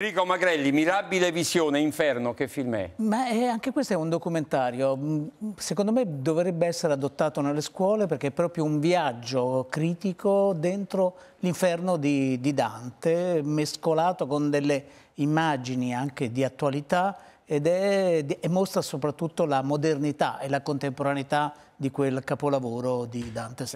Enrico Magrelli, Mirabile Visione, Inferno, che film è? Ma è, anche questo è un documentario, mm, secondo me dovrebbe essere adottato nelle scuole perché è proprio un viaggio critico dentro l'inferno di, di Dante, mescolato con delle immagini anche di attualità ed è, è, mostra soprattutto la modernità e la contemporaneità di quel capolavoro di Dante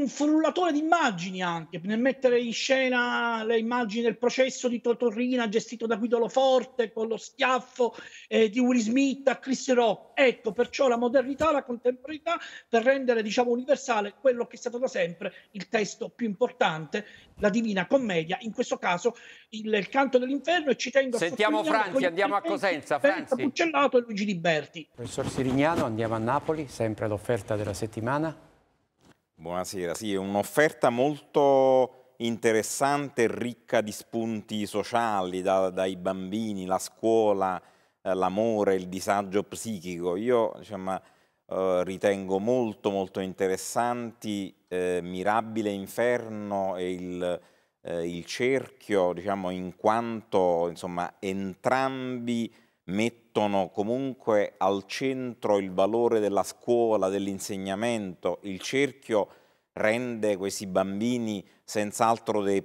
un frullatore di immagini anche nel mettere in scena le immagini del processo di Totorrina gestito da Guido Loforte con lo schiaffo eh, di Will Smith a Chris Rock. Ecco perciò la modernità, la contemporaneità per rendere diciamo universale quello che è stato da sempre il testo più importante, la Divina Commedia, in questo caso il, il Canto dell'Inferno e ci tengo Sentiamo a Franzi, andiamo a Cosenza, Franzi. Puccellato e Luigi Liberti. Professor Sirignano, andiamo a Napoli, sempre l'offerta della settimana. Buonasera, sì, è un'offerta molto interessante, ricca di spunti sociali, da, dai bambini, la scuola, eh, l'amore, il disagio psichico. Io diciamo, ritengo molto molto interessanti eh, Mirabile Inferno e il, eh, il cerchio, diciamo, in quanto insomma, entrambi mettono comunque al centro il valore della scuola, dell'insegnamento, il cerchio rende questi bambini senz'altro dei,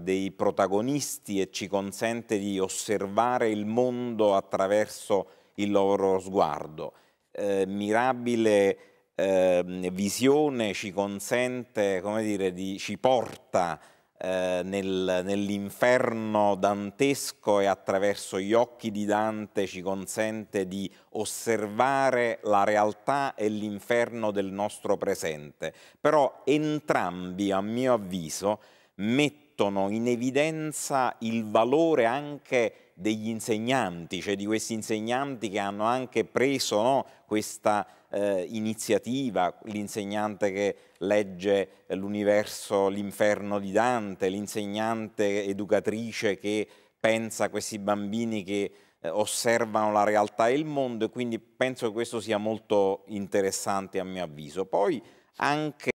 dei, protagonisti e ci consente di osservare il mondo attraverso il loro sguardo. Eh, mirabile eh, visione ci consente, come dire, di, ci porta eh, nel, nell'inferno dantesco e attraverso gli occhi di Dante ci consente di osservare la realtà e l'inferno del nostro presente. Però entrambi, a mio avviso, mettono mettono in evidenza il valore anche degli insegnanti, cioè di questi insegnanti che hanno anche preso no, questa eh, iniziativa, l'insegnante che legge l'universo, l'inferno di Dante, l'insegnante educatrice che pensa a questi bambini che eh, osservano la realtà e il mondo e quindi penso che questo sia molto interessante a mio avviso. Poi anche